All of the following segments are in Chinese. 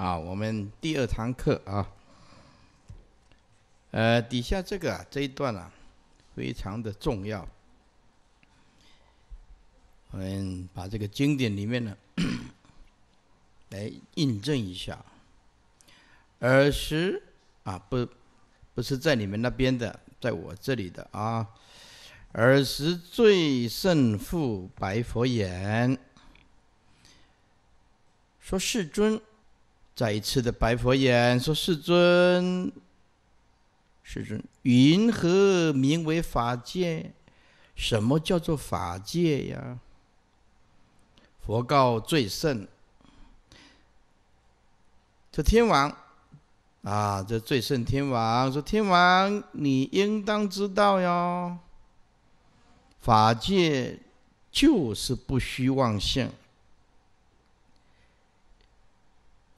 啊，我们第二堂课啊，呃，底下这个啊、这一段啊，非常的重要。我们把这个经典里面呢，来印证一下。尔时啊，不，不是在你们那边的，在我这里的啊。尔时，最胜父白佛言：“说世尊。”再一次的白佛言说：“世尊，世尊，云何名为法界？什么叫做法界呀？”佛告最圣：“这天王啊，这最圣天王说：‘天王，你应当知道哟，法界就是不虚妄性。’”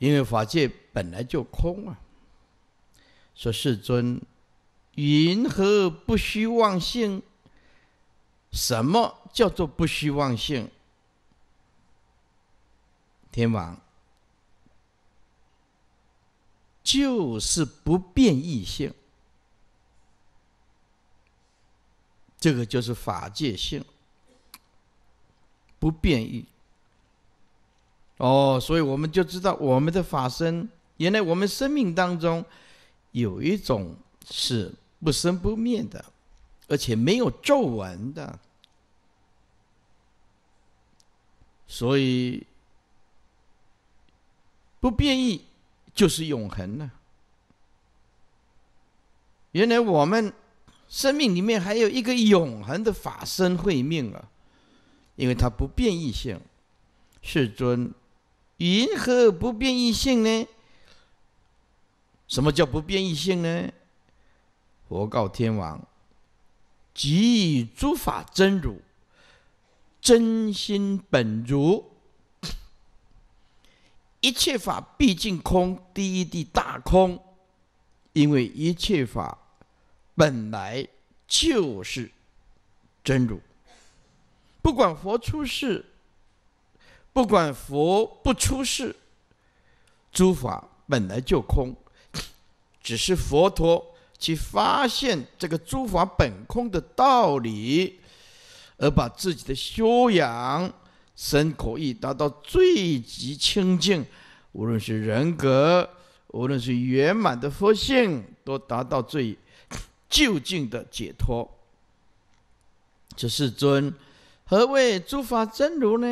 因为法界本来就空啊。说世尊，云何不虚妄性？什么叫做不虚妄性？天王，就是不变异性，这个就是法界性，不变异。哦，所以我们就知道我们的法身，原来我们生命当中有一种是不生不灭的，而且没有皱纹的，所以不变异就是永恒的。原来我们生命里面还有一个永恒的法身慧命啊，因为它不变异性，世尊。云何不变异性呢？什么叫不变异性呢？佛告天王：即以诸法真如、真心本如，一切法毕竟空，第一地大空。因为一切法本来就是真如，不管佛出世。不管佛不出世，诸法本来就空，只是佛陀其发现这个诸法本空的道理，而把自己的修养身可以达到最极清净，无论是人格，无论是圆满的佛性，都达到最究竟的解脱。这世尊，何谓诸法真如呢？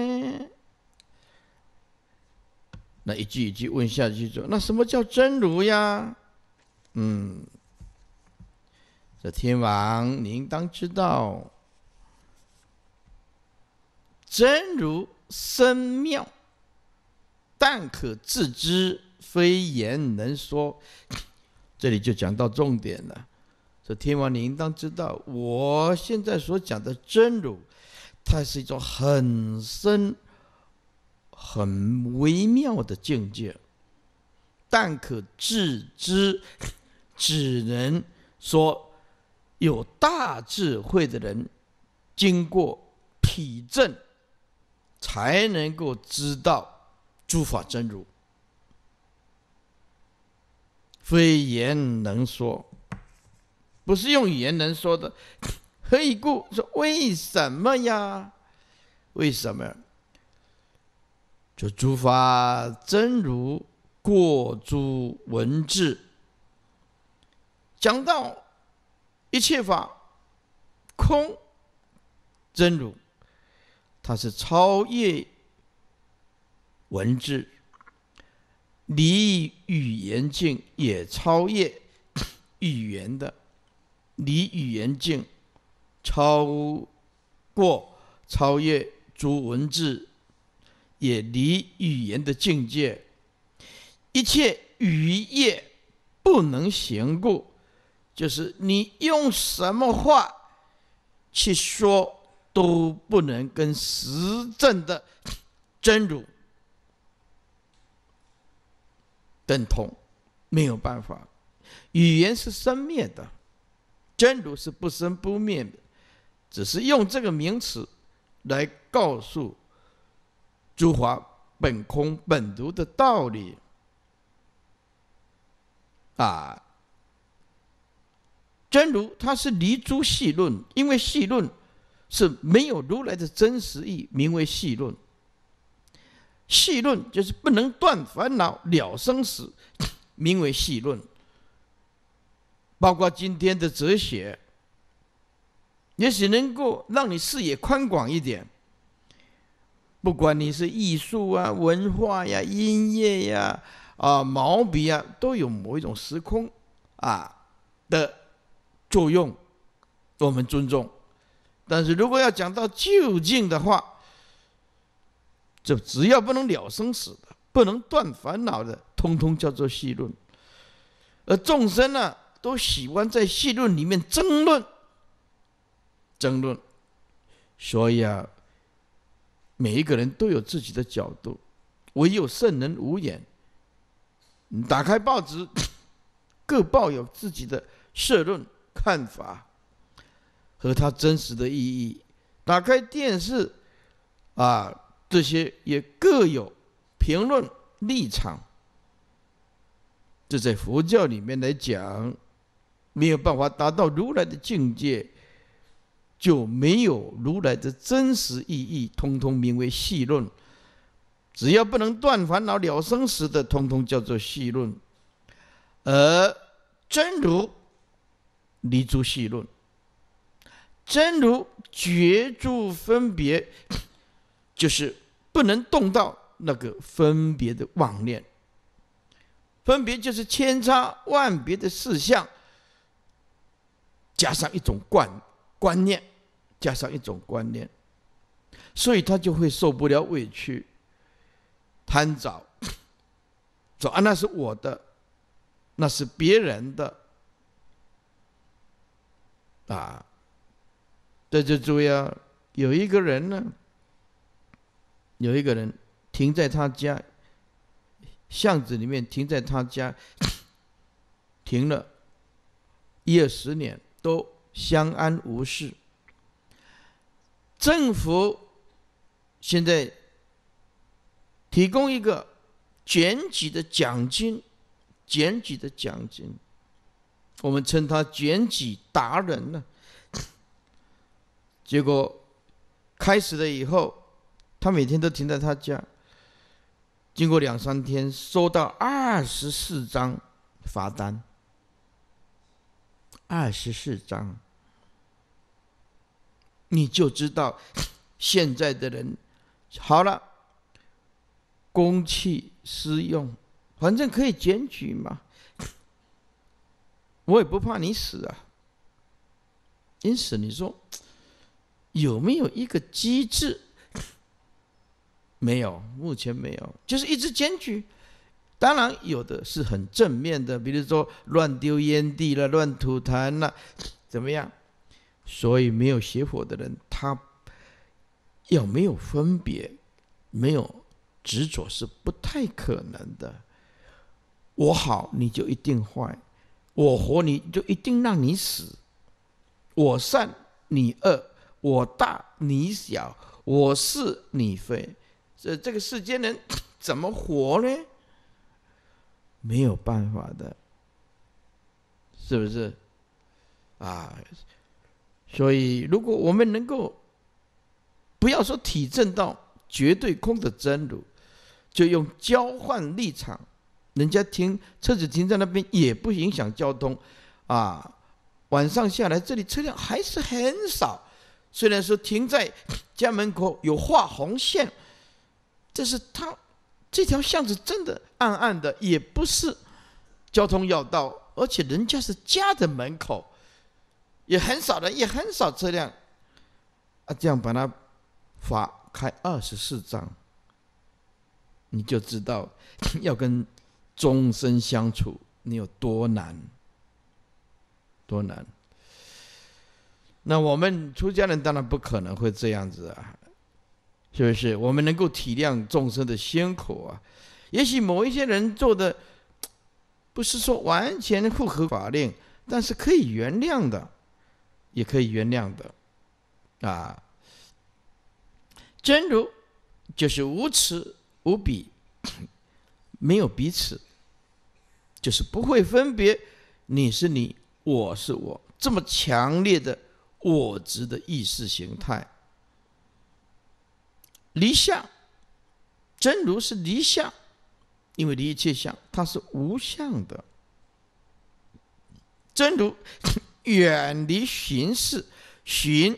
那一句一句问下去说，那什么叫真如呀？嗯，这天王，你应当知道，真如深妙，但可自知，非言能说。这里就讲到重点了。这天王，你应当知道，我现在所讲的真如，它是一种很深。很微妙的境界，但可自知，只能说有大智慧的人，经过体证，才能够知道诸法真如，非言能说，不是用语言能说的。何 以故？说为什么呀？为什么？就诸法真如过诸文字，讲到一切法空真如，它是超越文字，离语言境也超越语言的，离语言境，超过超越诸文字。也离语言的境界，一切语言不能行故，就是你用什么话去说都不能跟实证的真如等同，没有办法。语言是生灭的，真如是不生不灭，的，只是用这个名词来告诉。诸法本空本如的道理，啊，真如它是离诸戏论，因为戏论是没有如来的真实意，名为戏论。戏论就是不能断烦恼了生死，名为戏论。包括今天的哲学，也许能够让你视野宽广一点。不管你是艺术啊、文化呀、音乐呀、啊毛笔啊，都有某一种时空，啊的，作用，我们尊重。但是如果要讲到究竟的话，就只要不能了生死的、不能断烦恼的，通通叫做戏论。而众生呢，都喜欢在戏论里面争论、争论，所以啊。每一个人都有自己的角度，唯有圣人无眼。你打开报纸，各报有自己的社论看法和它真实的意义；打开电视，啊，这些也各有评论立场。这在佛教里面来讲，没有办法达到如来的境界。就没有如来的真实意义，通通名为戏论。只要不能断烦恼了生死的，通通叫做戏论。而真如离诸戏论，真如觉诸分别，就是不能动到那个分别的妄念。分别就是千差万别的事项，加上一种观观念。加上一种观念，所以他就会受不了委屈，贪找，说啊那是我的，那是别人的，啊！这就注意啊！有一个人呢，有一个人停在他家巷子里面，停在他家，停了一二十年，都相安无事。政府现在提供一个卷几的奖金，卷几的奖金，我们称他卷几达人呢。结果开始了以后，他每天都停在他家。经过两三天，收到二十四张罚单，二十四张。你就知道，现在的人好了，公器私用，反正可以检举嘛，我也不怕你死啊。因此，你说有没有一个机制？没有，目前没有，就是一直检举。当然，有的是很正面的，比如说乱丢烟蒂了，乱吐痰了，怎么样？所以没有邪火的人，他有没有分别、没有执着是不太可能的。我好，你就一定坏；我活，你就一定让你死；我善，你恶；我大，你小；我是你非。这这个世间人怎么活呢？没有办法的，是不是？啊！所以，如果我们能够，不要说体证到绝对空的真如，就用交换立场，人家停车子停在那边也不影响交通，啊，晚上下来这里车辆还是很少，虽然说停在家门口有画红线，但是他这条巷子真的暗暗的，也不是交通要道，而且人家是家的门口。也很少的，也很少车辆，啊，这样把它罚开二十四章，你就知道 要跟众生相处你有多难，多难。那我们出家人当然不可能会这样子啊，是不是？我们能够体谅众生的辛苦啊。也许某一些人做的 不是说完全符合法令，但是可以原谅的。也可以原谅的，啊！真如就是无此无比，没有彼此，就是不会分别你是你，我是我这么强烈的我执的意识形态。离相，真如是离相，因为离一切相，它是无相的。真如。远离形式，寻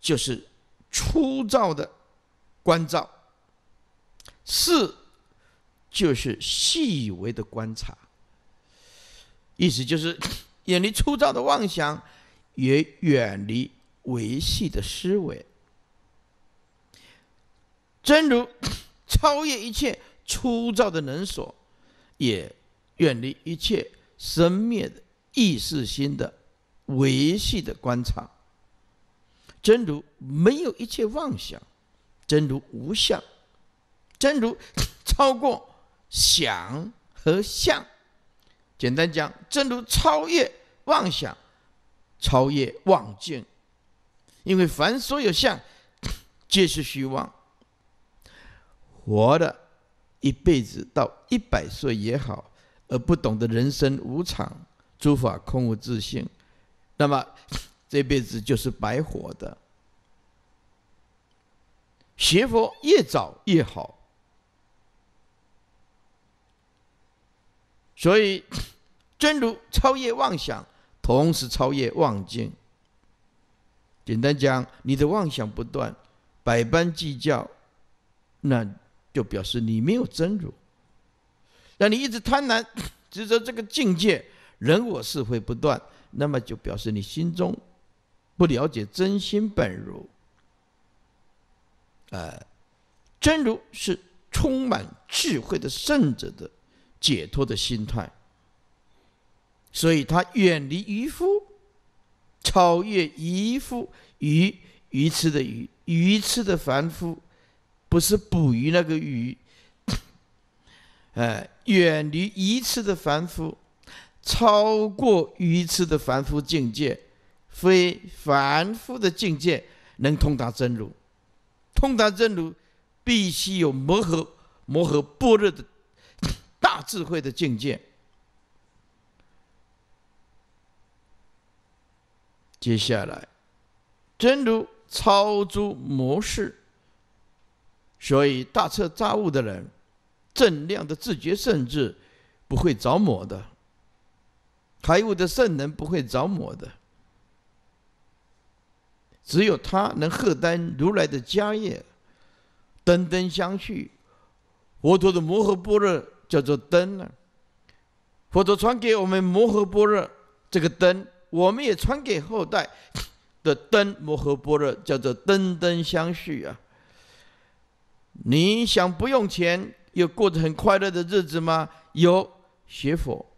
就是粗糙的关照；四就是细微的观察。意思就是，远离粗糙的妄想，也远离维系的思维。真如 超越一切粗糙的能所，也远离一切生灭的意识心的。维系的观察，真如没有一切妄想，真如无相，真如超过想和相。简单讲，真如超越妄想，超越妄见。因为凡所有相，皆是虚妄。活的一辈子到一百岁也好，而不懂得人生无常，诸法空无自性。那么 这辈子就是白活的。学佛越早越好，所以 真如超越妄想，同时超越妄境。简单讲，你的妄想不断，百般计较，那就表示你没有真如。那你一直贪婪 执着这个境界，人我是非不断。那么就表示你心中不了解真心本如。哎，真如是充满智慧的圣者的解脱的心态，所以他远离渔夫，超越渔夫鱼鱼吃的鱼鱼吃的凡夫，不是捕鱼那个鱼，哎，远离鱼吃的凡夫。超过愚痴的凡夫境界，非凡夫的境界能通达真如。通达真如，必须有磨合、磨合般若的 大智慧的境界。接下来，真如操作模式。所以，大彻大悟的人，正量的自觉，甚至不会着魔的。财务的圣人不会着魔的，只有他能荷担如来的家业，灯灯相续。佛陀的摩诃般若叫做灯呢。佛陀传给我们摩诃般若这个灯，我们也传给后代的灯。摩诃般若叫做灯灯相续啊。你想不用钱又过得很快乐的日子吗？有学佛。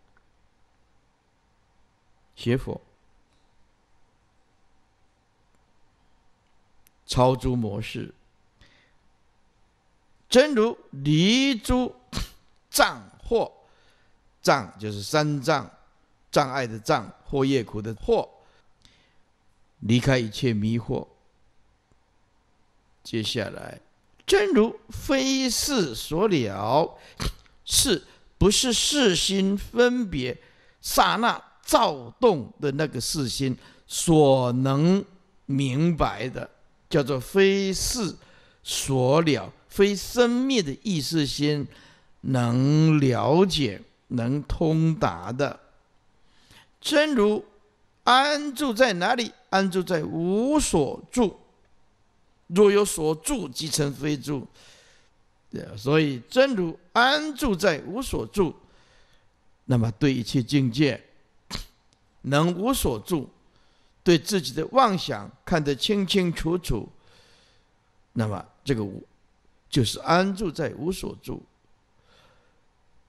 邪佛，超诸模式，正如离诸 障惑，障就是三障障碍的障，或业苦的惑，离开一切迷惑。接下来，正如非是所了，是不是事心分别刹那？躁动的那个世心所能明白的，叫做非世所了，非生灭的意识心能了解、能通达的。真如安住在哪里？安住在无所住。若有所住，即成非住。对，所以真如安住在无所住，那么对一切境界。能无所住，对自己的妄想看得清清楚楚，那么这个无，就是安住在无所住。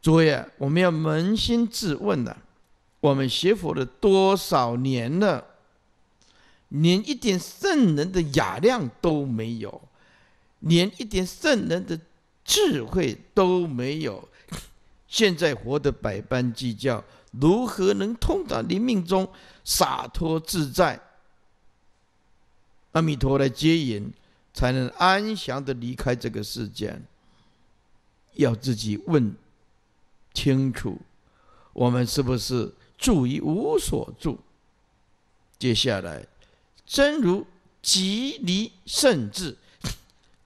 诸位，我们要扪心自问了：我们学佛了多少年了，连一点圣人的雅量都没有，连一点圣人的智慧都没有，现在活得百般计较。如何能痛达你命中洒脱自在？阿弥陀来接引，才能安详的离开这个世间。要自己问清楚，我们是不是住一无所住？接下来，真如即离，甚至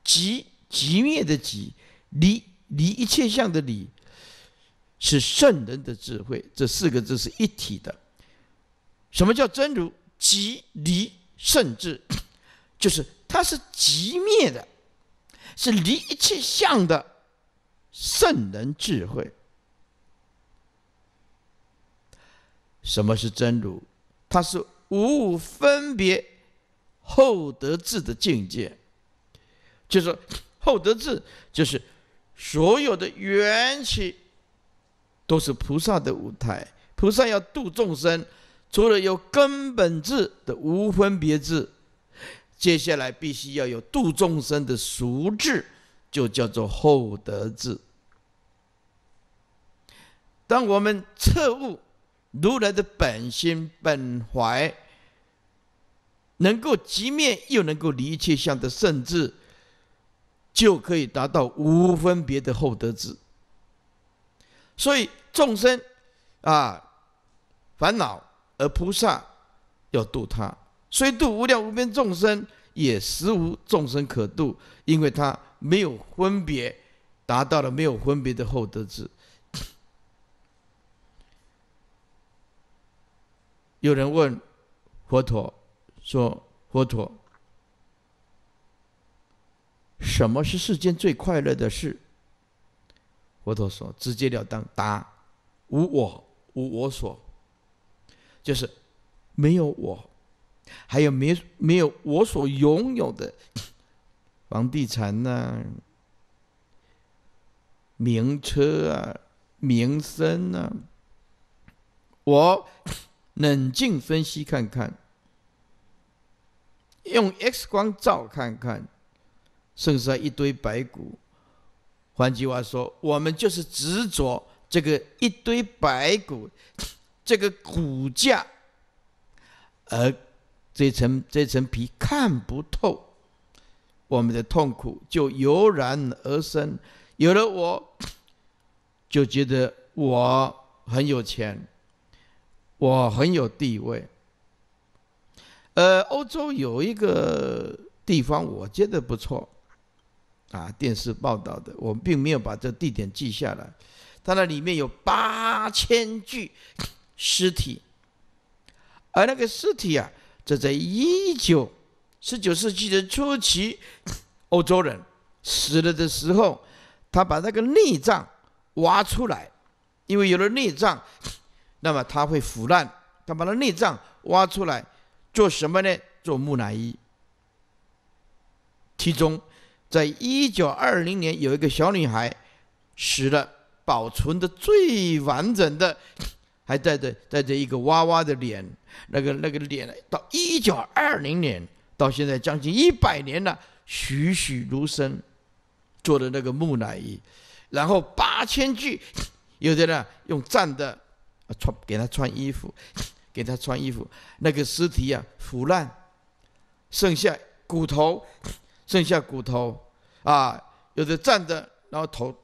即即灭的即，离离一切相的离。是圣人的智慧，这四个字是一体的。什么叫真如？即离圣智，就是它是极灭的，是离一切相的圣人智慧。什么是真如？它是无分别后得智的境界。就是后得智，就是所有的缘起。都是菩萨的舞台。菩萨要度众生，除了有根本智的无分别智，接下来必须要有度众生的俗智，就叫做厚德智。当我们彻悟如来的本心本怀，能够即灭又能够离一切相的圣智，就可以达到无分别的厚德智。所以。众生，啊，烦恼而菩萨要度他，虽度无量无边众生，也实无众生可度，因为他没有分别，达到了没有分别的厚德智。有人问佛陀说：“佛陀，什么是世间最快乐的事？”佛陀说：“直截了当答。”无我，无我所，就是没有我，还有没没有我所拥有的 房地产呢？名车啊，名声啊。我冷静分析看看，用 X 光照看看，剩下一堆白骨。换句话说：“我们就是执着。”这个一堆白骨，这个骨架，而这层这层皮看不透，我们的痛苦就油然而生。有了我，就觉得我很有钱，我很有地位。呃，欧洲有一个地方，我觉得不错，啊，电视报道的，我并没有把这地点记下来。它那里面有八千具尸体，而那个尸体啊，就在一九十九世纪的初期，欧洲人死了的时候，他把那个内脏挖出来，因为有了内脏，那么它会腐烂，他把那内脏挖出来做什么呢？做木乃伊。其中，在一九二零年有一个小女孩死了。保存的最完整的，还带着带着一个娃娃的脸，那个那个脸，到一九二零年到现在将近一百年了，栩栩如生做的那个木乃伊，然后八千具，有的呢用站的，穿给他穿衣服，给他穿衣服，那个尸体啊腐烂，剩下骨头，剩下骨头，啊，有的站的，然后头。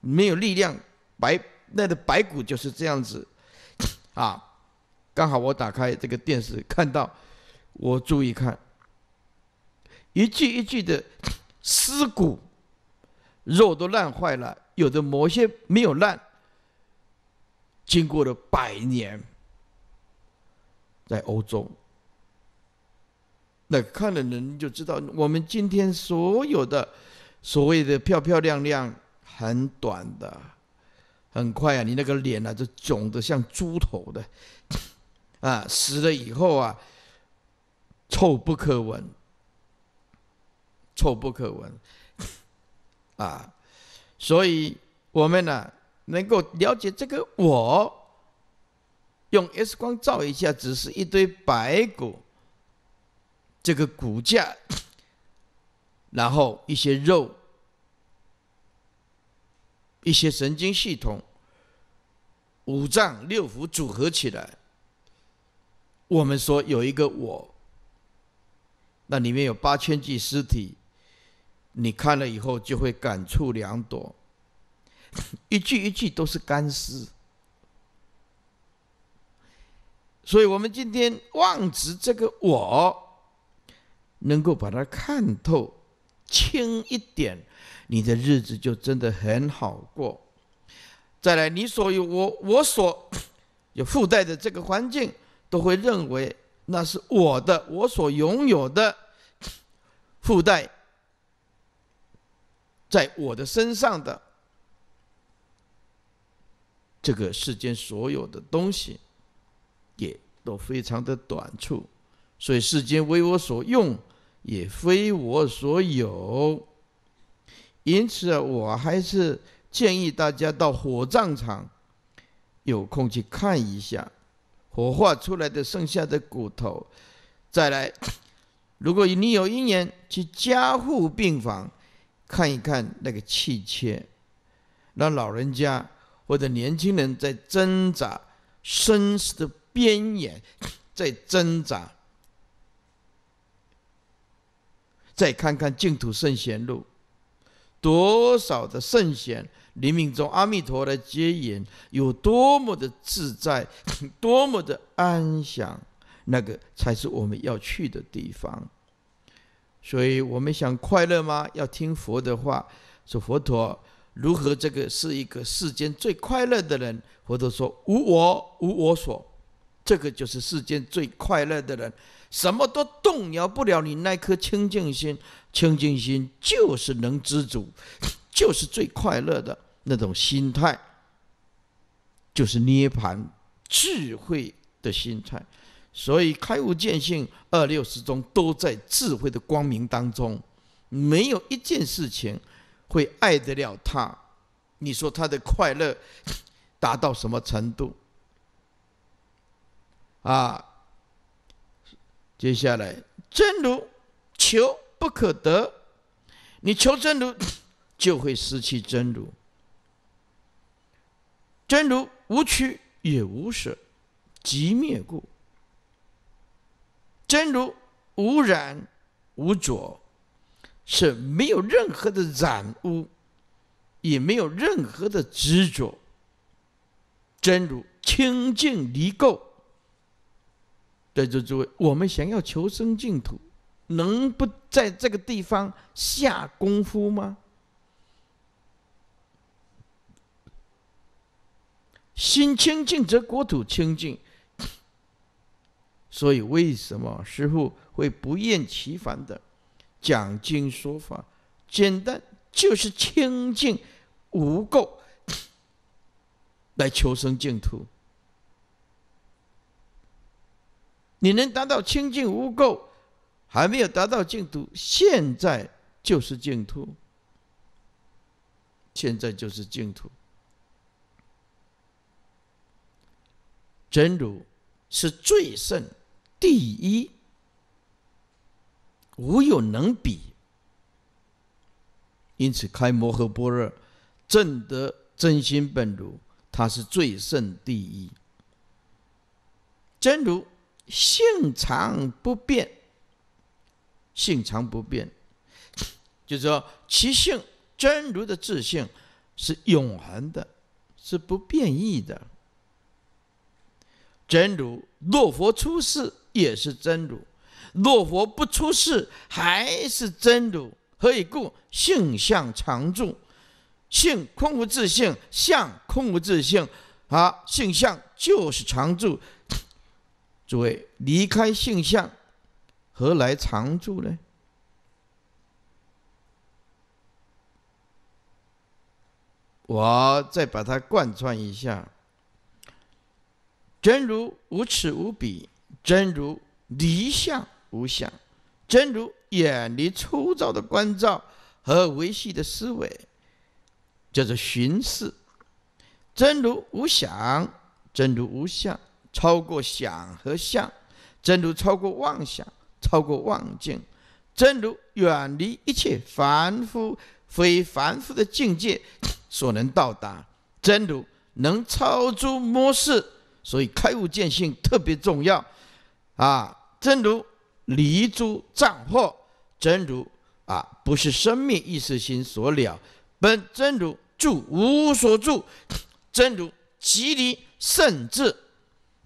没有力量，白那的白骨就是这样子，啊，刚好我打开这个电视，看到我注意看，一具一具的尸骨，肉都烂坏了，有的某些没有烂，经过了百年，在欧洲，那看了人就知道，我们今天所有的所谓的漂漂亮亮。很短的，很快啊！你那个脸呢，就肿得像猪头的，啊，死了以后啊，臭不可闻，臭不可闻，啊！所以我们呢，能够了解这个我，用 X 光照一下，只是一堆白骨，这个骨架，然后一些肉。一些神经系统、五脏六腑组合起来，我们说有一个我，那里面有八千具尸体，你看了以后就会感触良多，一具一具都是干尸，所以我们今天望执这个我，能够把它看透，轻一点。你的日子就真的很好过。再来，你所有我我所 有附带的这个环境，都会认为那是我的，我所拥有的 附带在我的身上的这个世间所有的东西，也都非常的短促。所以世间为我所用，也非我所有。因此，我还是建议大家到火葬场有空去看一下，火化出来的剩下的骨头，再来。如果你有一年去加护病房看一看那个气切，那老人家或者年轻人在挣扎生死的边缘，在挣扎，再看看净土圣贤录。多少的圣贤临命中阿弥陀来接引，有多么的自在，多么的安详，那个才是我们要去的地方。所以我们想快乐吗？要听佛的话，说佛陀如何？这个是一个世间最快乐的人。佛陀说：无我，无我所，这个就是世间最快乐的人。什么都动摇不了你那颗清净心，清净心就是能知足，就是最快乐的那种心态，就是涅盘智慧的心态。所以开悟见性二六十中都在智慧的光明当中，没有一件事情会爱得了他。你说他的快乐达到什么程度？啊？接下来，真如求不可得，你求真如就会失去真如。真如无取也无舍，即灭故。真如无染无着，是没有任何的染污，也没有任何的执着。真如清净离垢。在座诸位，我们想要求生净土，能不在这个地方下功夫吗？心清净则国土清净，所以为什么师父会不厌其烦的讲经说法？简单，就是清净无垢 来求生净土。你能达到清净无垢，还没有达到净土，现在就是净土。现在就是净土。真如是最胜第一，无有能比。因此，开摩诃般若正德真心本如，他是最胜第一。真如。性常不变，性常不变，就是说其性真如的自性是永恒的，是不变异的。真如若佛出世也是真如，若佛不出世还是真如。何以故？性相常住，性空无自性，相空无自性，好，性相就是常住。诸位，离开性相，何来常住呢？我再把它贯穿一下：真如无此无彼，真如离相无相，真如远离粗糙的关照和维系的思维，叫做寻视。真如无想，真如无相。超过想和相，正如超过妄想，超过妄境，正如远离一切凡夫非凡夫的境界所能到达，正如能超诸末世，所以开悟见性特别重要。啊，正如离诸障惑，正如啊不是生命意识心所了，本真如住无所住，正如极离甚至。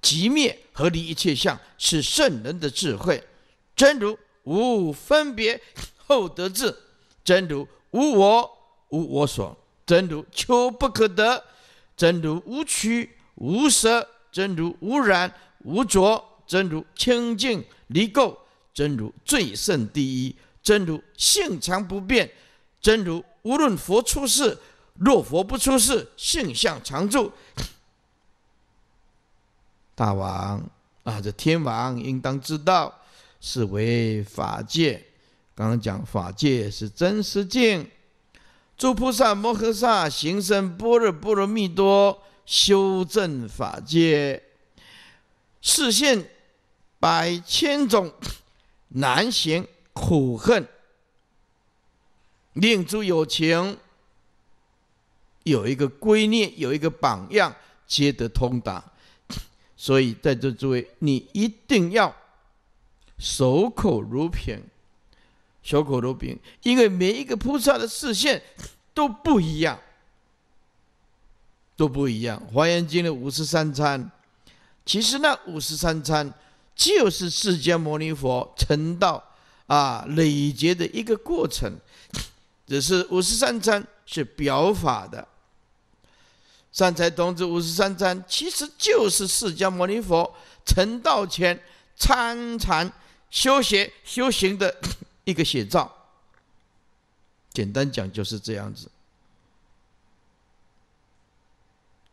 即灭合离一切相，是圣人的智慧。真如无分别后得智，真如无我无我所，真如求不可得，真如无取无舍，真如无染无着，真如清净离垢，真如最胜第一，真如性常不变，真如无论佛出世，若佛不出世，性相常住。大王啊，这天王应当知道，是为法界。刚刚讲法界是真实境，诸菩萨摩诃萨行深般若波罗蜜多，修正法界，视现百千种难行苦恨，令诸有情有一个归念，有一个榜样，皆得通达。所以，在座诸位，你一定要守口如瓶，守口如瓶，因为每一个菩萨的视线都不一样，都不一样。《华严经》的五十三餐，其实那五十三餐就是释迦牟尼佛成道啊累劫的一个过程，只是五十三餐是表法的。善财童子五十三章其实就是释迦牟尼佛成道前参禅修习修行的一个写照。简单讲就是这样子。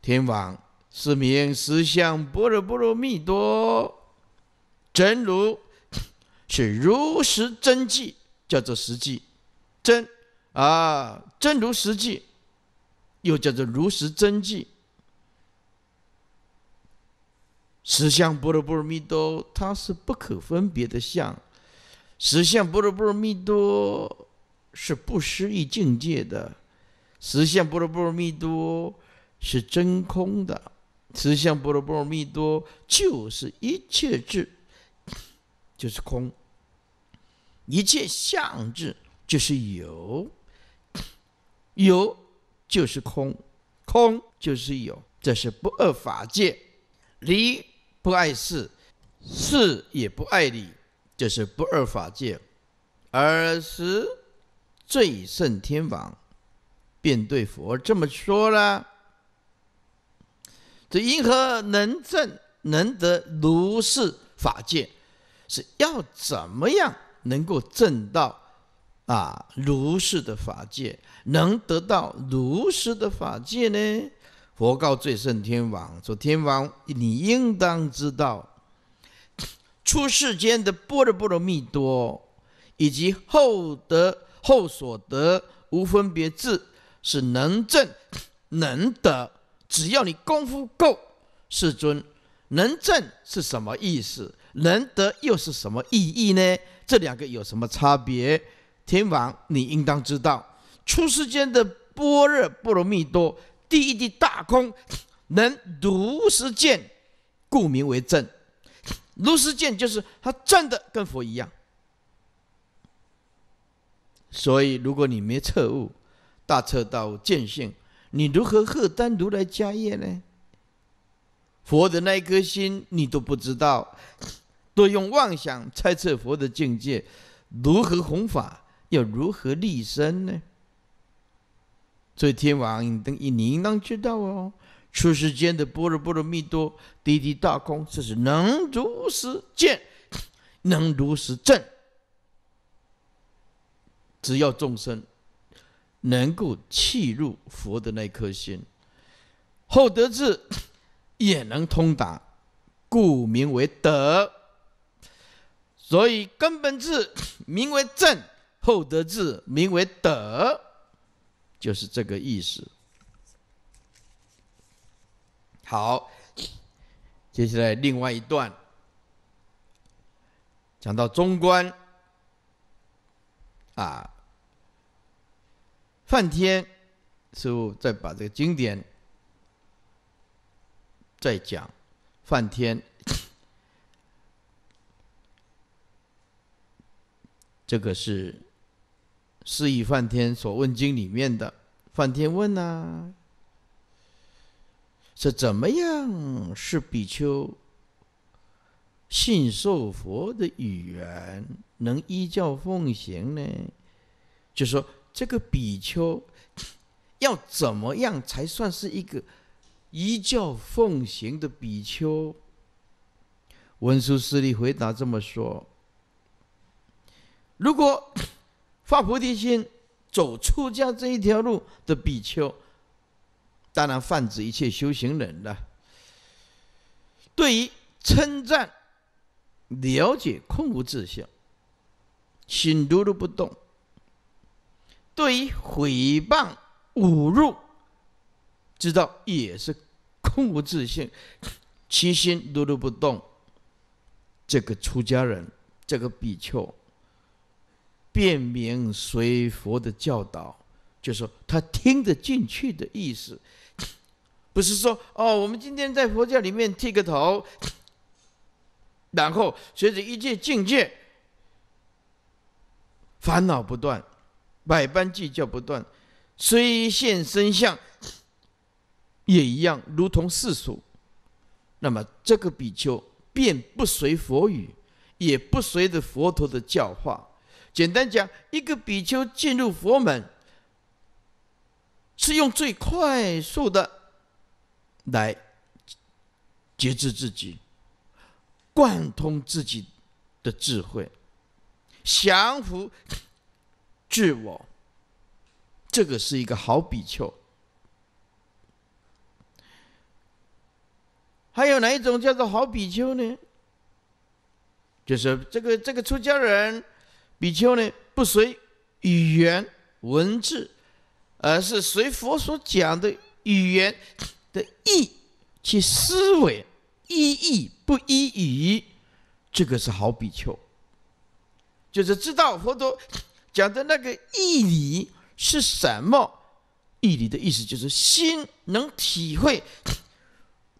天王是名实相般若波罗蜜多真如 是如实真迹叫做实际真啊真如实际。又叫做如实真迹，实相波罗波罗蜜多，它是不可分别的相；实相波罗波罗蜜多是不施于境界的；实相波罗波罗蜜多是真空的；实相波罗波罗蜜多就是一切智，就是空；一切相智就是有，有。就是空，空就是有，这是不二法界。离不碍事，事也不碍理，这是不二法界。尔时，最胜天王便对佛这么说了：这因何能证能得如是法界？是要怎么样能够证到？啊，如是的法界能得到如是的法界呢？佛告最胜天王说：“天王，你应当知道，出世间的般若波罗蜜多，以及后得后所得无分别智，是能证能得。只要你功夫够，世尊，能证是什么意思？能得又是什么意义呢？这两个有什么差别？”天王，你应当知道，出世间的般若波罗蜜多第一的大空，能如实见，故名为正。如实见就是他正的，跟佛一样。所以，如果你没彻悟，大彻到见性，你如何可单独来加业呢？佛的那一颗心你都不知道，都用妄想猜测佛的境界，如何弘法？要如何立身呢？所以天王应登，你应当知道哦。出世间的般若波罗蜜多，滴滴大空，这是能如实见，能如实证。只要众生能够契入佛的那颗心，后得智也能通达，故名为德。所以根本智名为正。厚德字，名为德，就是这个意思。好，接下来另外一段讲到中观。啊，梵天师傅再把这个经典再讲，梵天，这个是。是以梵天所问经》里面的梵天问啊，是怎么样是比丘信受佛的语言，能依教奉行呢？就说这个比丘 要怎么样才算是一个依教奉行的比丘？文殊师利回答这么说：如果发菩提心、走出家这一条路的比丘，当然泛指一切修行人了。对于称赞、了解空无自性，心如如不动；对于毁谤、侮辱，知道也是空无自性，其心如如不动。这个出家人，这个比丘。辨明随佛的教导，就是他听得进去的意思，不是说哦，我们今天在佛教里面剃个头，然后随着一切境界，烦恼不断，百般计较不断，虽现身相 也一样，如同世俗。那么这个比丘便不随佛语，也不随着佛陀的教化。简单讲，一个比丘进入佛门，是用最快速的来节制自己，贯通自己的智慧，降服自我。这个是一个好比丘。还有哪一种叫做好比丘呢？就是这个这个出家人。比丘呢不随语言文字，而是随佛所讲的语言的意去思维，依义不依语，这个是好比丘。就是知道佛陀讲的那个义理是什么，义理的意思就是心能体会，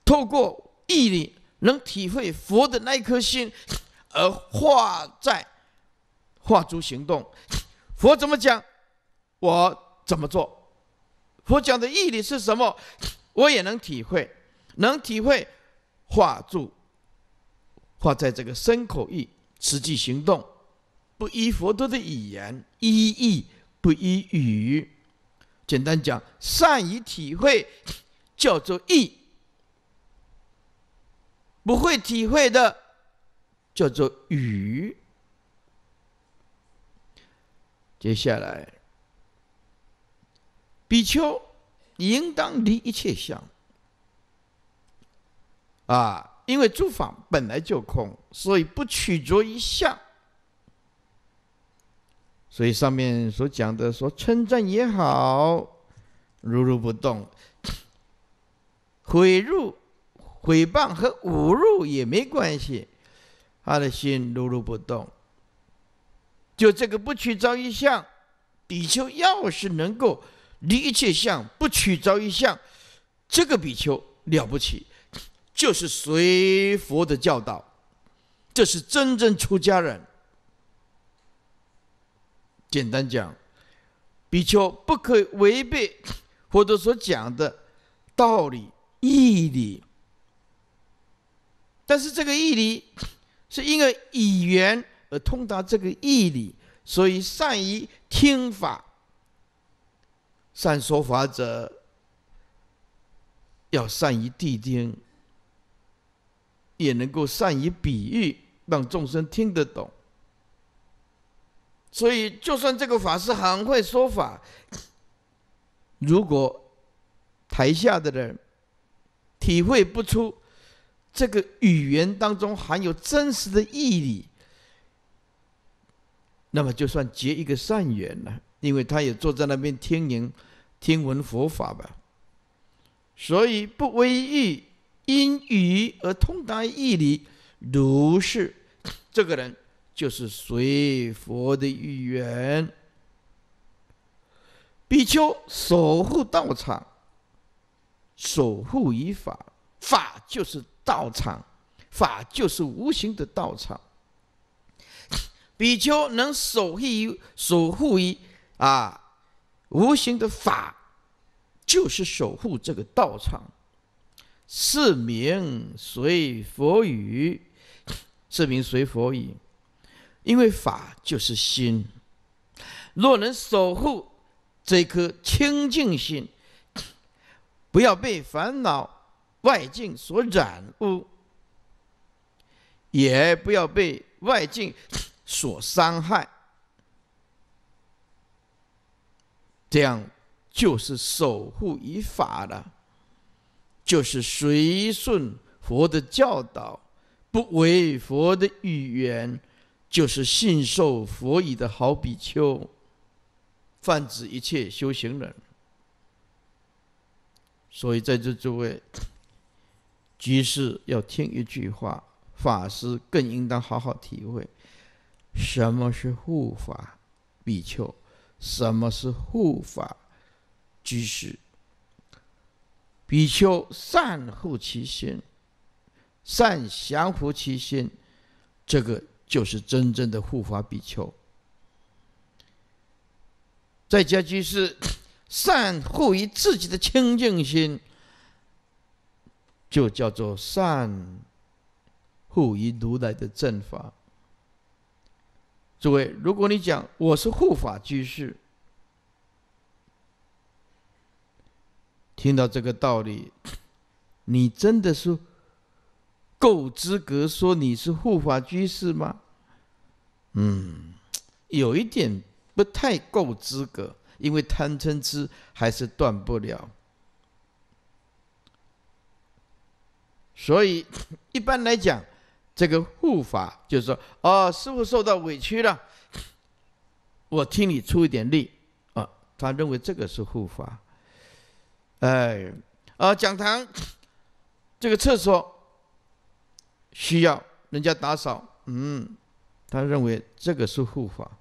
透过义理能体会佛的那颗心，而化在。化诸行动，佛怎么讲，我怎么做。佛讲的义理是什么，我也能体会，能体会化住化在这个身口意，实际行动，不依佛陀的语言，依义不依语。简单讲，善于体会叫做义，不会体会的叫做语。接下来，比丘应当离一切相啊，因为诸法本来就空，所以不取着于相。所以上面所讲的，说称赞也好，如如不动，毁入毁谤和侮辱也没关系，他的心如如不动。就这个不取着一相，比丘要是能够离一切相，不取着一相，这个比丘了不起，就是随佛的教导，这是真正出家人。简单讲，比丘不可违背佛陀所讲的道理义理，但是这个义理是因为缘。而通达这个义理，所以善于听法、善说法者，要善于谛听，也能够善于比喻，让众生听得懂。所以，就算这个法师很会说法，如果台下的人体会不出这个语言当中含有真实的义理，那么就算结一个善缘了，因为他也坐在那边听人，听闻佛法吧。所以不为欲因语而通达义理，如是，这个人就是随佛的意愿。比丘守护道场，守护于法，法就是道场，法就是无形的道场。比丘能守护于守护于啊无形的法，就是守护这个道场。是名随佛语，是 名随佛语。因为法就是心，若能守护这颗清净心，不要被烦恼外境所染污，也不要被外境。所伤害，这样就是守护于法了，就是随顺佛的教导，不违佛的语言，就是信受佛语的好比丘，泛指一切修行人。所以，在这诸位居士要听一句话，法师更应当好好体会。什么是护法比丘？什么是护法居士？比丘善护其心，善降伏其心，这个就是真正的护法比丘。再家居士，善护于自己的清净心，就叫做善护于如来的正法。诸位，如果你讲我是护法居士，听到这个道理，你真的是够资格说你是护法居士吗？嗯，有一点不太够资格，因为贪嗔痴还是断不了。所以一般来讲。这个护法就是说，哦，师傅受到委屈了，我替你出一点力啊。他认为这个是护法，哎，啊，讲堂这个厕所需要人家打扫，嗯，他认为这个是护法。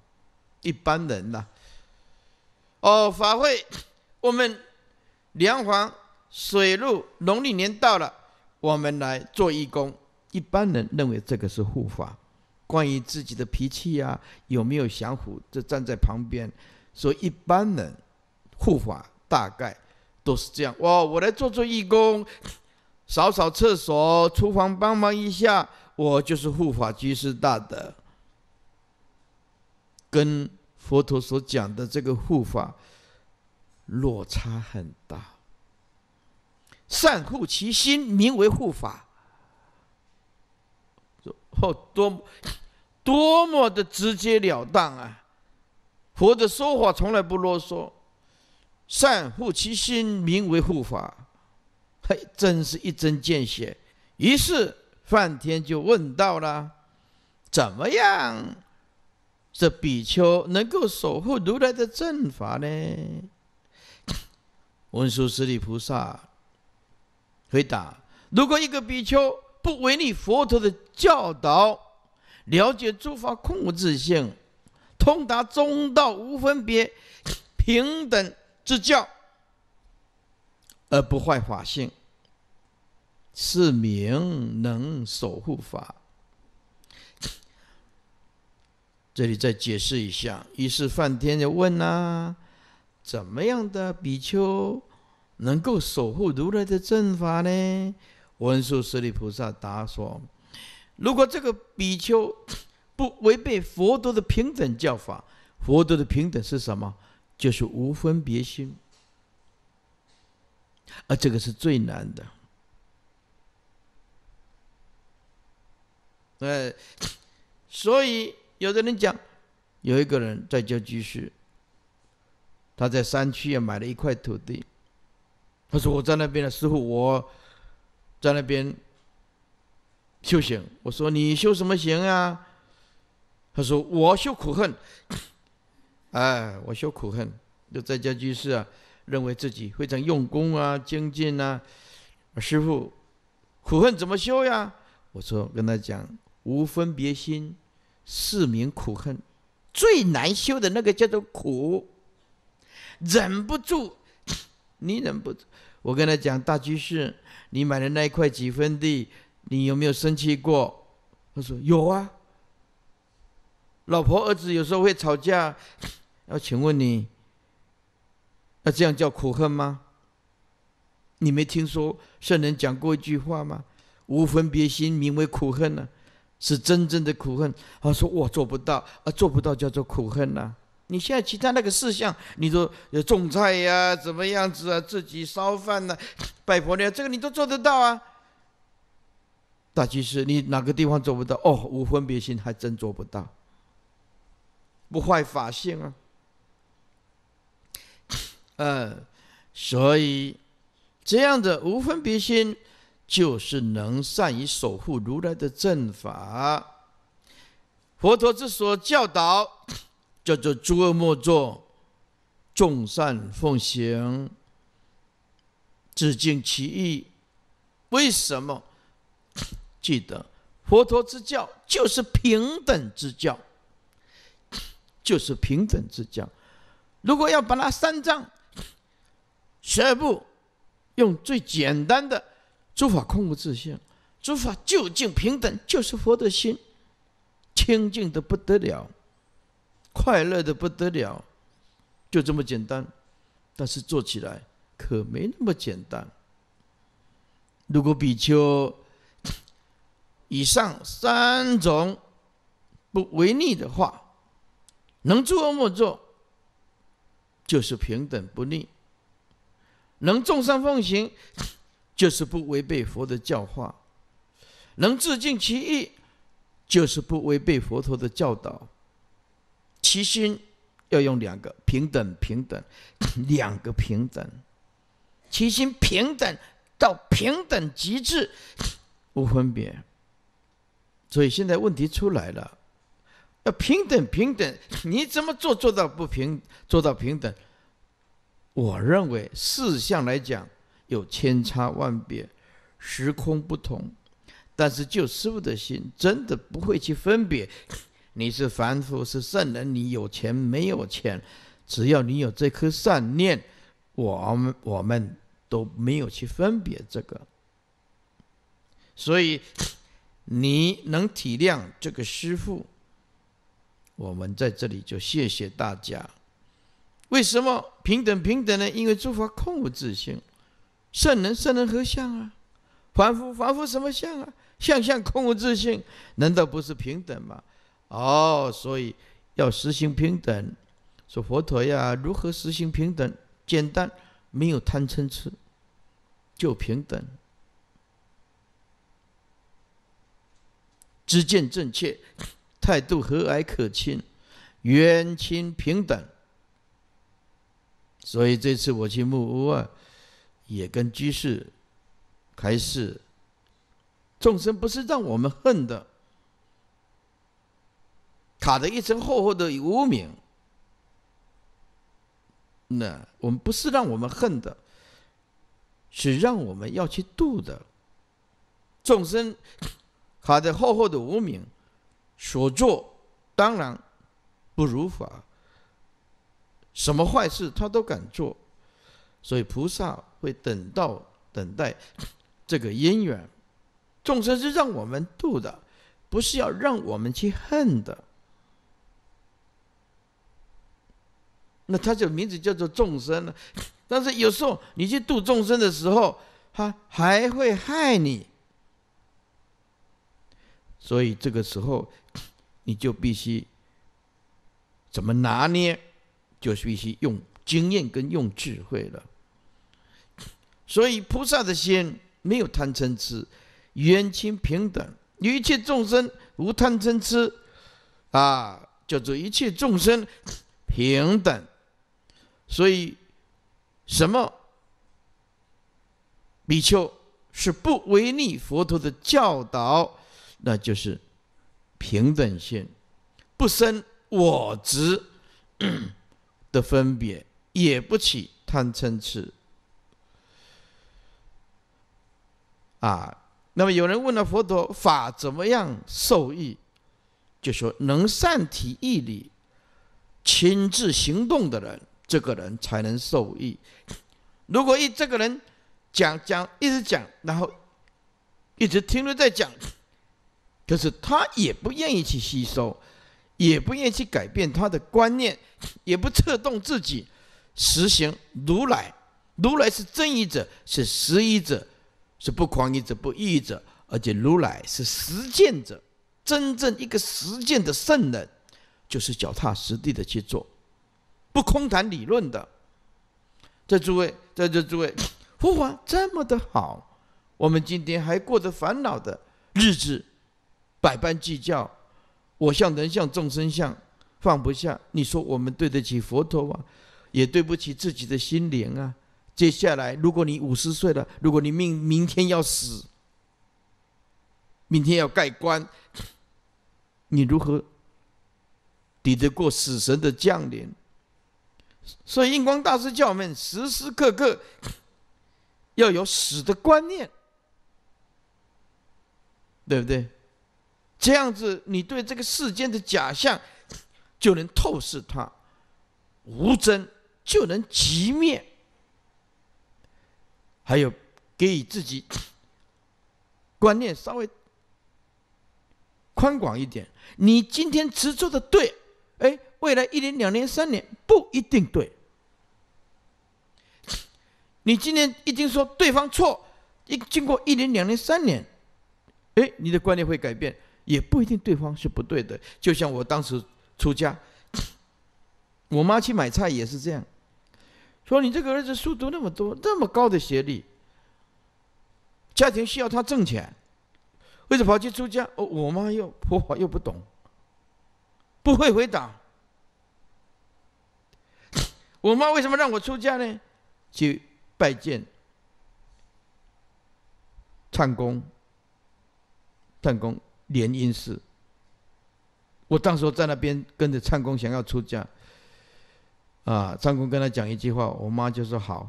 一般人呐，哦，法会，我们梁皇水陆农历年到了，我们来做义工。一般人认为这个是护法，关于自己的脾气呀，有没有降法，就站在旁边说。一般人护法大概都是这样。哇，我来做做义工，扫扫厕所，厨房帮忙一下，我就是护法居士大的。跟佛陀所讲的这个护法，落差很大。善护其心，名为护法。哦，多多么的直截了当啊！佛的说法从来不啰嗦，善护其心名为护法。嘿，真是一针见血。于是梵天就问到了：怎么样，这比丘能够守护如来的正法呢？文殊师利菩萨回答：如果一个比丘。不违逆佛陀的教导，了解诸法空无自性，通达中道无分别平等之教，而不坏法性，是名能守护法。这里再解释一下，于是梵天就问呐：怎么样的比丘能够守护如来的正法呢？文殊师利菩萨答说：“如果这个比丘 不违背佛陀的平等教法，佛陀的平等是什么？就是无分别心。而这个是最难的。哎，所以有的人讲，有一个人在教居士，他在山区也买了一块土地。他说：我在那边的时候，我。”在那边修行，我说你修什么行啊？他说我修苦恨，哎，我修苦恨。就在家居士啊，认为自己非常用功啊，精进啊。师傅，苦恨怎么修呀？我说跟他讲，无分别心，四名苦恨。最难修的那个叫做苦，忍不住，你忍不住。我跟他讲，大居士，你买的那一块几分地，你有没有生气过？他说有啊。老婆儿子有时候会吵架，要请问你，那这样叫苦恨吗？你没听说圣人讲过一句话吗？无分别心名为苦恨呢，是真正的苦恨。他说我做不到，啊做不到叫做苦恨呐。你现在其他那个事项，你都种菜呀，怎么样子啊？自己烧饭呐，拜婆娘，这个你都做得到啊？大居士，你哪个地方做不到？哦，无分别心还真做不到，不坏法性啊。嗯，所以这样的无分别心，就是能善于守护如来的正法。佛陀之所教导。叫做诸恶莫作，众善奉行，只敬其意。为什么？记得佛陀之教就是平等之教，就是平等之教。如果要把那三藏 全部用最简单的诸法空无自性，诸法究竟平等，就是佛的心清净的不得了。快乐的不得了，就这么简单。但是做起来可没那么简单。如果比丘以上三种不违逆的话，能做莫做，就是平等不逆；能众善奉行，就是不违背佛的教化；能自尽其意，就是不违背佛陀的教导。齐心要用两个平等，平等，两个平等，齐心平等到平等极致，无分别。所以现在问题出来了，要平等平等，你怎么做做到不平，做到平等？我认为四项来讲有千差万别，时空不同，但是就师傅的心，真的不会去分别。你是凡夫，是圣人？你有钱没有钱？只要你有这颗善念，我们我们都没有去分别这个。所以你能体谅这个师父，我们在这里就谢谢大家。为什么平等平等呢？因为诸法空无自性，圣人圣人何相啊？凡夫凡夫什么相啊？相相空无自性，难道不是平等吗？哦，所以要实行平等。说佛陀呀，如何实行平等？简单，没有贪嗔痴，就平等。知见正确，态度和蔼可亲，冤亲平等。所以这次我去木屋啊，也跟居士，还是众生不是让我们恨的。卡着一层厚厚的无名。那我们不是让我们恨的，是让我们要去度的。众生卡着厚厚的无名，所做当然不如法，什么坏事他都敢做，所以菩萨会等到等待这个因缘。众生是让我们度的，不是要让我们去恨的。那他就名字叫做众生了，但是有时候你去度众生的时候，他还会害你，所以这个时候你就必须怎么拿捏，就必须用经验跟用智慧了。所以菩萨的心没有贪嗔痴，缘情平等，一切众生无贪嗔痴，啊，叫做一切众生平等。所以，什么比丘是不违逆佛陀的教导，那就是平等心，不生我执 的分别，也不起贪嗔痴啊。那么有人问了佛陀：法怎么样受益？就说能善体义理、亲自行动的人。这个人才能受益。如果一这个人讲讲一直讲，然后一直停留在讲，可是他也不愿意去吸收，也不愿意去改变他的观念，也不策动自己实行如来。如来是正义者，是实义者，是不狂语者、不义者，而且如来是实践者，真正一个实践的圣人，就是脚踏实地的去做。不空谈理论的，在诸位，在这诸位，佛法这么的好，我们今天还过着烦恼的日子，百般计较，我相、人相、众生相，放不下。你说我们对得起佛陀吗？也对不起自己的心灵啊。接下来，如果你五十岁了，如果你明明天要死，明天要盖棺，你如何抵得过死神的降临？所以印光大师叫我们时时刻刻要有死的观念，对不对？这样子，你对这个世间的假象就能透视它无真，就能即灭。还有给予自己观念稍微宽广一点，你今天执着的对，哎。未来一年、两年、三年不一定对。你今天一经说对方错，一经过一年、两年、三年，哎，你的观念会改变，也不一定对方是不对的。就像我当时出家，我妈去买菜也是这样，说：“你这个儿子书读那么多，那么高的学历，家庭需要他挣钱，为什么跑去出家？”哦，我妈又婆婆又不懂，不会回答。我妈为什么让我出家呢？去拜见唱功。唱功联姻寺。我当时在那边跟着唱功想要出家。啊，唱功跟他讲一句话，我妈就说好。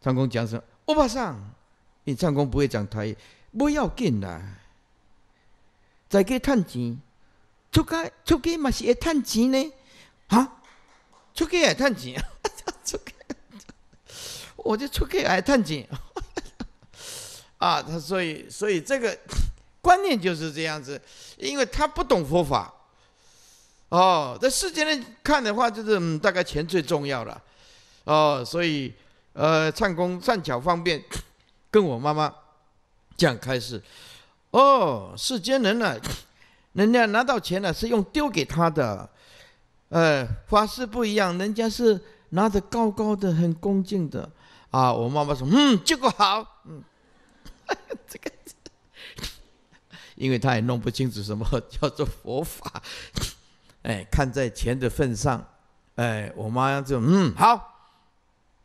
唱功讲什么？欧巴桑，你唱功不会讲台，不要紧啦。再给趁钱，出家出家嘛是会趁钱呢，啊？出去还探金，我就出去还探金 啊！他所以所以这个 观念就是这样子，因为他不懂佛法哦，在世间人看的话就是大概钱最重要了，哦，所以呃唱功善巧方便 跟我妈妈讲开始哦，世间人呢，人家拿到钱呢是用丢给他的。哎，法师不一样，人家是拿着高高的，很恭敬的，啊，我妈妈说，嗯，这个好，嗯，这个，因为他也弄不清楚什么叫做佛法，哎，看在钱的份上，哎，我妈就嗯好，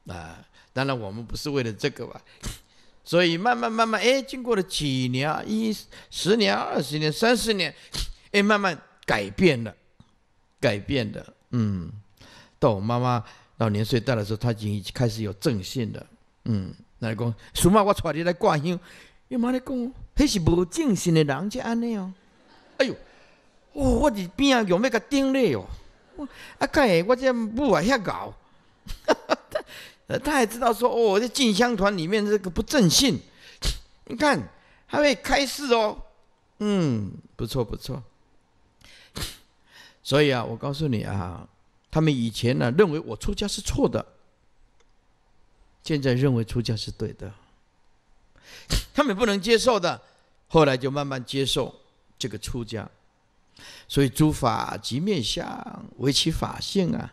啊，当然我们不是为了这个吧，所以慢慢慢慢，哎，经过了几年啊，一十年、二十年、三十年，哎，慢慢改变了。改变的，嗯，到我妈妈老年岁大的时候，她已经开始有正信了。嗯，来讲，神妈我带你来挂香，你妈来讲，那是无正信的人才安尼哦，哎呦，哦，我是边啊用那个顶咧哦，啊，盖，我这不往下搞，他他也知道说，哦，这进香团里面这个不正信，你看，还会开示哦，嗯，不错不错。所以啊，我告诉你啊，他们以前呢认为我出家是错的，现在认为出家是对的，他们不能接受的，后来就慢慢接受这个出家。所以诸法即面相，唯其法性啊，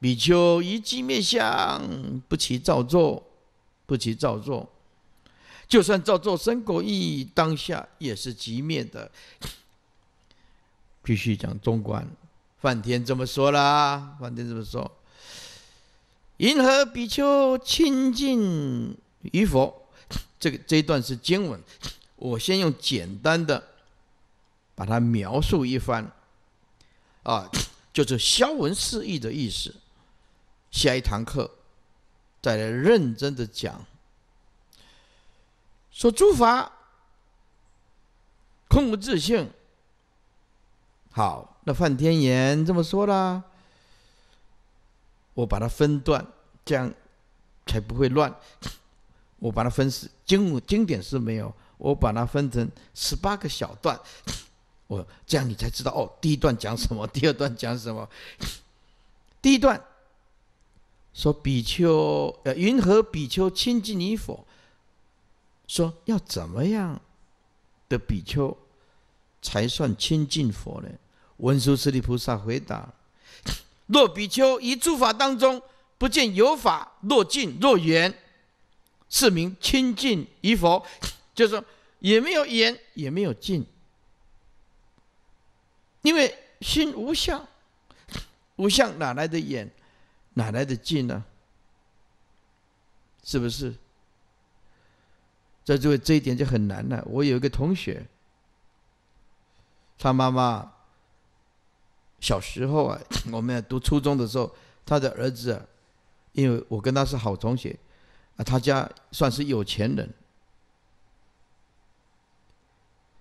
比丘一即面相，不其造作，不其造作，就算造作生果义当下也是即面的。必须讲中观。梵天这么说啦，梵天这么说？“银河比丘亲近于佛？” 这个这一段是经文，我先用简单的把它描述一番。啊，就是消文释义的意思。下一堂课再来认真的讲。说诸法空不自性。好，那范天言这么说啦，我把它分段，这样才不会乱。我把它分是经经典是没有，我把它分成十八个小段，我这样你才知道哦。第一段讲什么？第二段讲什么？第一段说比丘呃，云何比丘亲近你佛？说要怎么样的比丘才算亲近佛呢？文殊师利菩萨回答：“若比丘于诸法当中不见有法，若近若远，是名亲近于佛。就是也没有远，也没有近，因为心无相，无相哪来的远，哪来的近呢？是不是？在座这一点就很难了。我有一个同学，他妈妈。”小时候啊，我们读初中的时候，他的儿子，因为我跟他是好同学，啊，他家算是有钱人，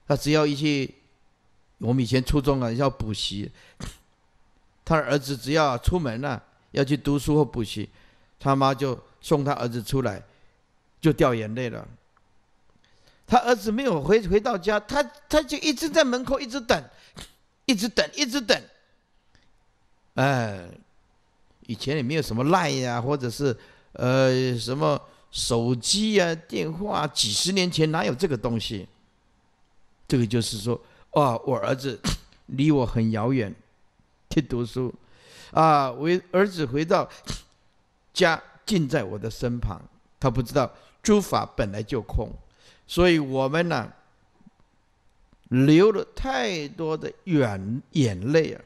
他只要一去，我们以前初中啊要补习，他的儿子只要出门了要去读书或补习，他妈就送他儿子出来，就掉眼泪了。他儿子没有回回到家，他他就一直在门口一直等，一直等，一直等。哎，以前也没有什么赖呀，或者是呃什么手机呀、电话，几十年前哪有这个东西？这个就是说，哇，我儿子离我很遥远，去读书啊，为儿子回到家近在我的身旁，他不知道诸法本来就空，所以我们呢流了太多的远眼泪啊。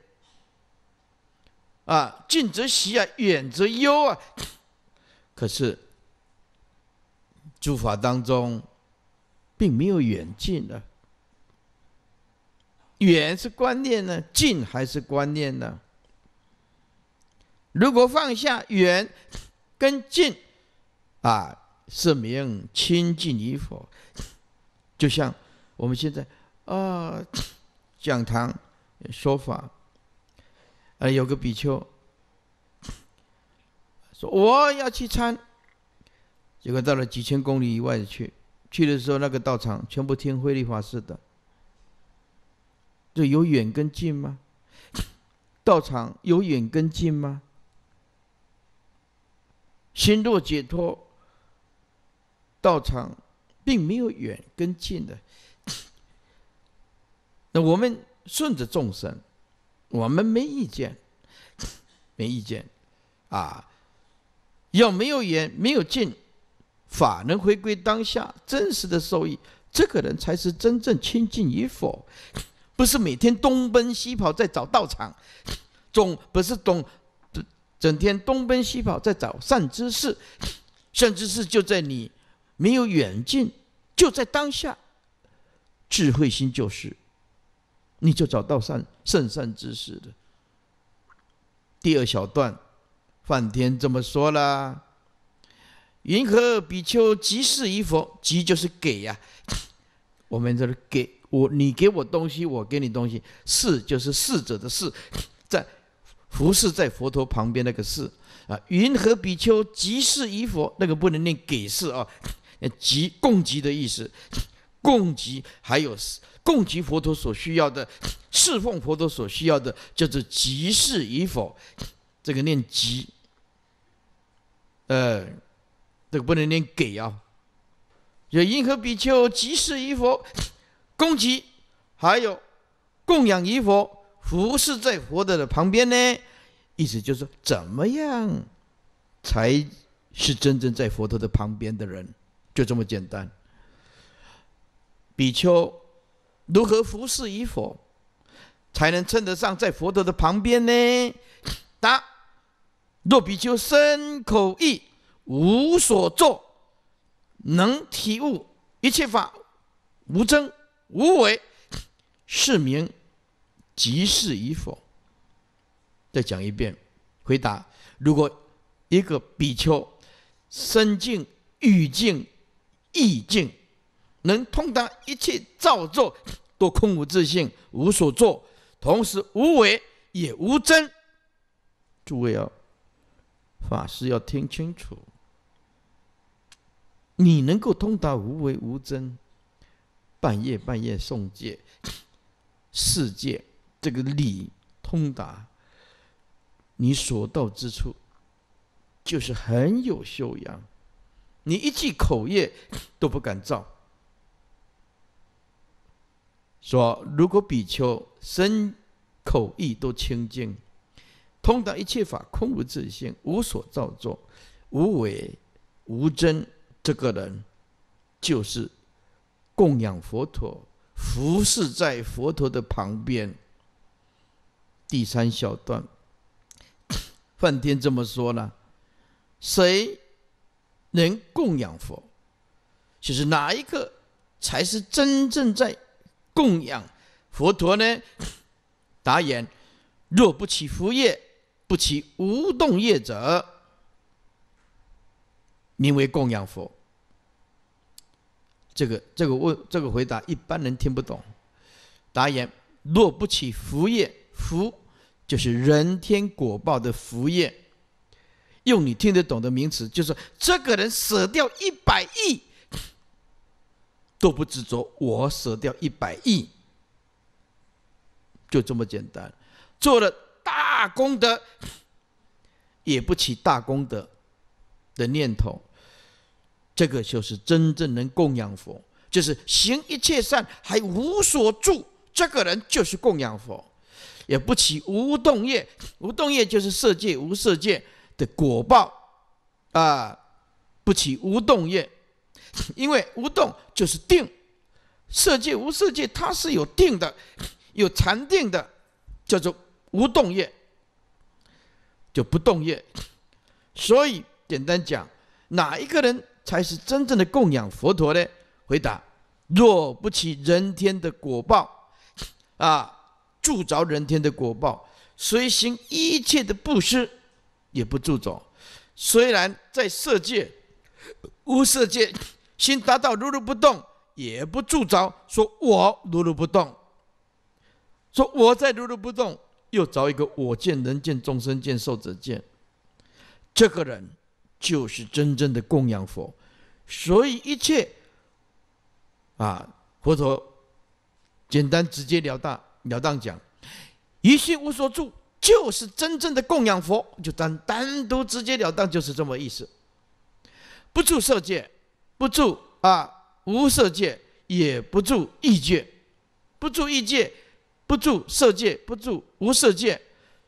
啊，近则习啊，远则忧啊。可是，诸法当中，并没有远近的。远是观念呢，近还是观念呢？如果放下远跟近，啊，是名清净与否。就像我们现在啊，讲堂说法。哎，有个比丘说：“我要去参。”结果到了几千公里以外去。去的时候，那个道场全部听慧利法师的。这有远跟近吗？道场有远跟近吗？心若解脱，道场并没有远跟近的。那我们顺着众生。我们没意见，没意见，啊，要没有远没有近，法能回归当下真实的受益，这个人才是真正清净与否，不是每天东奔西跑在找道场，总不是懂，整天东奔西跑在找善知识，善知识就在你，没有远近，就在当下，智慧心就是。你就找到善圣善之事的第二小段，梵天这么说啦：“云何比丘即是于佛？即就是给呀，我们这是给我你给我东西，我给你东西。是就是侍者的事，在服侍在佛陀旁边那个事啊。云何比丘即是于佛？那个不能念给是啊，即供给的意思，供给还有。”供给佛陀所需要的，侍奉佛陀所需要的，叫做“即是与否。这个念“即，呃，这个不能念“给”啊。有银河比丘即是与否，供给，还有供养与否，服侍在佛的的旁边呢。意思就是怎么样才是真正在佛陀的旁边的人？就这么简单。比丘。如何服侍于佛，才能称得上在佛陀的旁边呢？答：若比丘身口意无所作，能体悟一切法无增无为，是名即是于佛。再讲一遍，回答：如果一个比丘身境、语境、意境。能通达一切造作，都空无自信，无所作，同时无为也无真。诸位要法师要听清楚，你能够通达无为无真，半夜半夜诵戒，世界这个理通达，你所到之处，就是很有修养。你一句口业都不敢造。说：如果比丘身、口、意都清净，通达一切法，空无自性，无所造作，无为、无争，这个人就是供养佛陀，服侍在佛陀的旁边。第三小段，梵天这么说呢：谁能供养佛，就是哪一个才是真正在？供养佛陀呢？答言：若不起福业，不起无动业者，名为供养佛。这个、这个问、这个回答一般人听不懂。答言：若不起福业，福就是人天果报的福业。用你听得懂的名词，就是这个人舍掉一百亿。都不执着，我舍掉一百亿，就这么简单。做了大功德，也不起大功德的念头，这个就是真正能供养佛。就是行一切善还无所住，这个人就是供养佛。也不起无动业，无动业就是色界无色界的果报啊，不起无动业。因为无动就是定，色界无色界它是有定的，有禅定的，叫做无动业，就不动业。所以简单讲，哪一个人才是真正的供养佛陀呢？回答：若不起人天的果报，啊，铸着人天的果报，随行一切的布施也不助着。虽然在色界、无色界。心达到如如不动，也不住着，说“我如如不动”，说“我在如如不动”，又找一个“我见人见众生见受者见”，这个人就是真正的供养佛。所以一切啊，佛陀简单直截了当了当讲：“一切无所住，就是真正的供养佛。”就单单独直截了当就是这么意思，不住色界。不住啊，无色界也不住异界，不住异界，不住色界，不住无色界，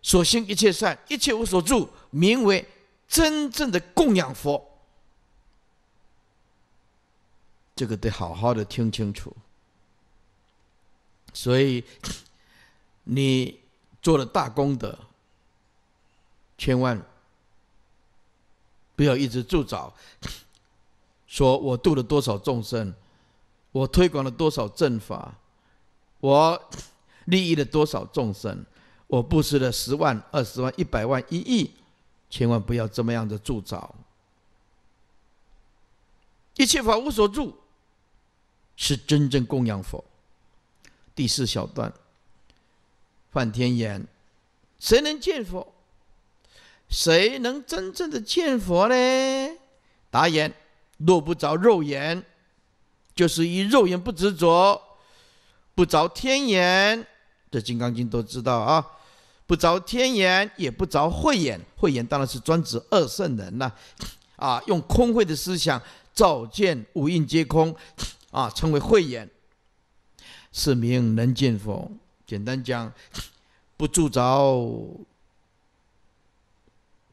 所行一切善，一切无所住，名为真正的供养佛。这个得好好的听清楚。所以，你做了大功德，千万不要一直住着。说我度了多少众生，我推广了多少正法，我利益了多少众生，我布施了十万、二十万、一百万、一亿，千万不要这么样的铸造。一切法无所住，是真正供养佛。第四小段，梵天言：谁能见佛？谁能真正的见佛呢？答言。若不着肉眼，就是以肉眼不执着；不着天眼，这《金刚经》都知道啊。不着天眼，也不着慧眼。慧眼当然是专指二圣人了。啊，用空慧的思想照见五蕴皆空，啊，称为慧眼。是名能见佛。简单讲，不住着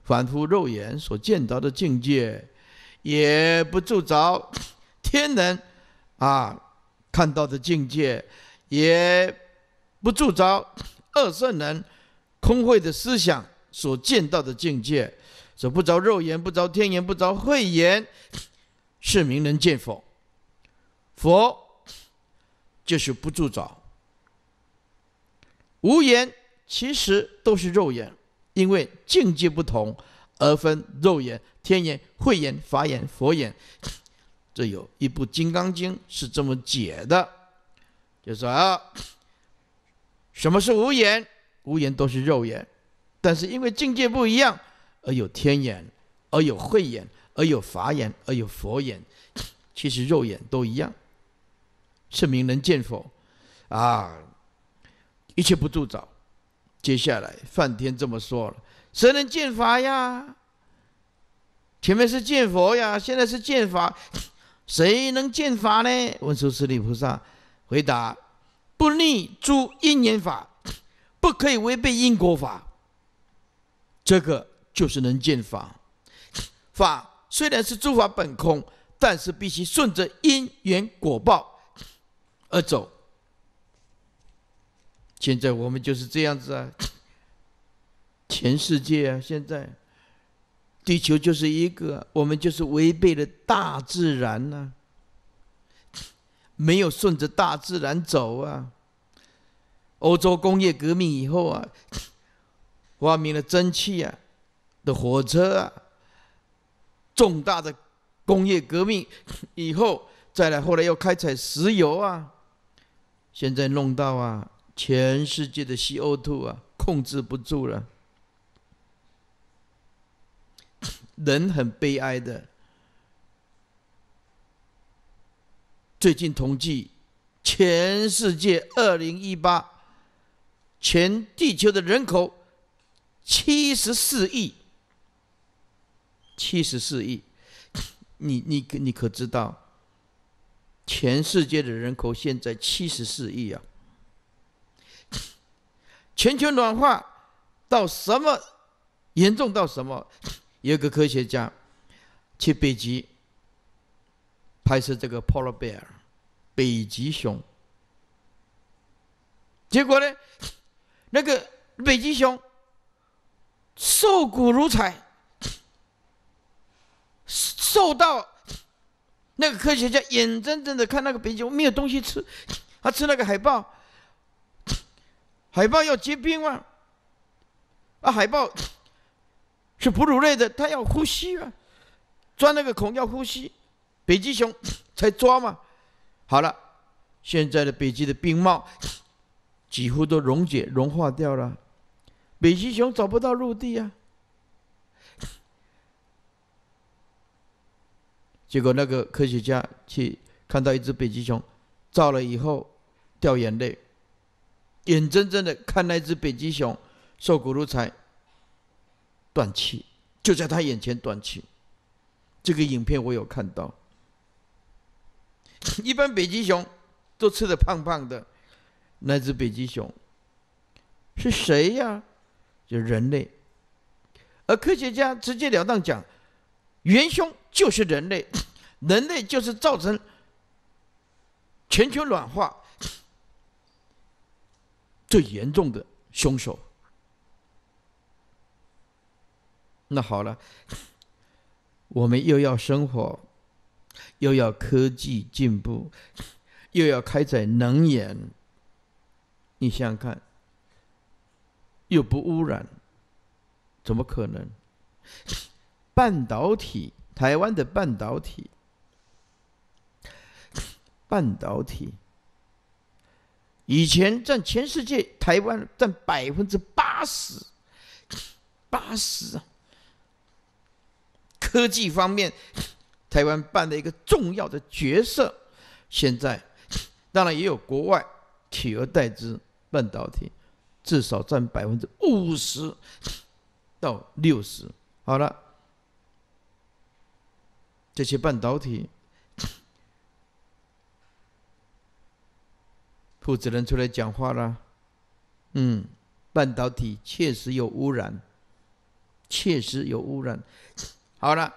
凡夫肉眼所见到的境界。也不住着 天人，啊，看到的境界，也不住着二圣人空慧的思想所见到的境界，所不着肉眼，不着天眼，不着慧眼，是明人见佛，佛就是不住着，无言其实都是肉眼，因为境界不同而分肉眼。天眼、慧眼、法眼、佛眼，这有一部《金刚经》是这么解的，就说 什么是无眼？无眼都是肉眼，但是因为境界不一样，而有天眼，而有慧眼，而有法眼，而有佛眼。其实肉眼都一样，是名能见否？啊，一切不助长。接下来梵天这么说了：谁能见法呀？前面是见佛呀，现在是见法，谁能见法呢？文殊师利菩萨回答：不逆诸因缘法，不可以违背因果法。这个就是能见法。法虽然是诸法本空，但是必须顺着因缘果报而走。现在我们就是这样子啊，全世界啊，现在。地球就是一个，我们就是违背了大自然呢，没有顺着大自然走啊。欧洲工业革命以后啊，发明了蒸汽啊的火车啊，重大的工业革命以后，再来后来又开采石油啊，现在弄到啊，全世界的 C O two 啊控制不住了。人很悲哀的。最近统计，全世界二零一八，全地球的人口七十四亿。七十四亿，你你你可知道？全世界的人口现在七十四亿啊！全球暖化到什么严重到什么？有个科学家去北极拍摄这个 polar bear 北极熊，结果呢，那个北极熊瘦骨如柴，瘦到那个科学家眼睁睁的看那个北极熊没有东西吃，他吃那个海豹，海豹要结冰啊，啊，海豹。是哺乳类的，它要呼吸啊，钻那个孔要呼吸。北极熊 才抓嘛。好了，现在的北极的冰帽 几乎都溶解、融化掉了，北极熊找不到陆地啊。结果那个科学家去看到一只北极熊，照了以后掉眼泪，眼睁睁的看那只北极熊瘦骨如柴。断气就在他眼前断气，这个影片我有看到。一般北极熊都吃的胖胖的，那只北极熊是谁呀？就人类。而科学家直截了当讲，元凶就是人类，人类就是造成全球暖化最严重的凶手。那好了，我们又要生活，又要科技进步，又要开采能源，你想想看，又不污染，怎么可能？半导体，台湾的半导体，半导体，以前占全世界，台湾占百分之八十，八十啊！科技方面，台湾扮的一个重要的角色。现在，当然也有国外取而代之。半导体至少占百分之五十 到六十。好了，这些半导体，负责人出来讲话了。嗯，半导体确实有污染，确实有污染。好了，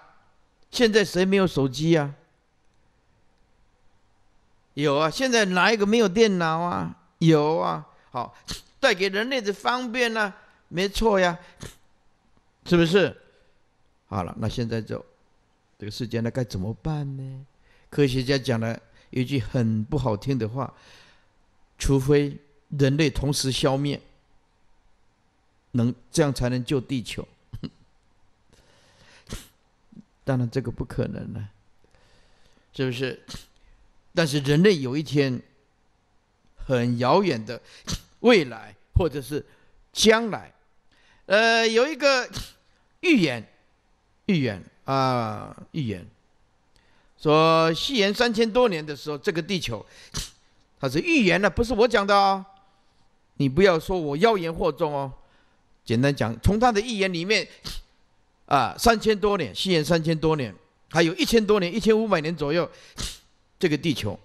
现在谁没有手机啊？有啊！现在哪一个没有电脑啊？有啊！好，带给人类的方便呢，没错呀，是不是？好了，那现在就这个世件，那该怎么办呢？科学家讲了一句很不好听的话：，除非人类同时消灭，能这样才能救地球。当然，这个不可能了，是不是？但是人类有一天，很遥远的未来或者是将来，呃，有一个 预言，预言啊，预言，说西言三千多年的时候，这个地球，他 是预言呢，不是我讲的啊，你不要说我妖言惑众哦。简单讲，从他的预言里面。啊，三千多年，西氧三千多年，还有一千多年，一千五百年左右，这个地球。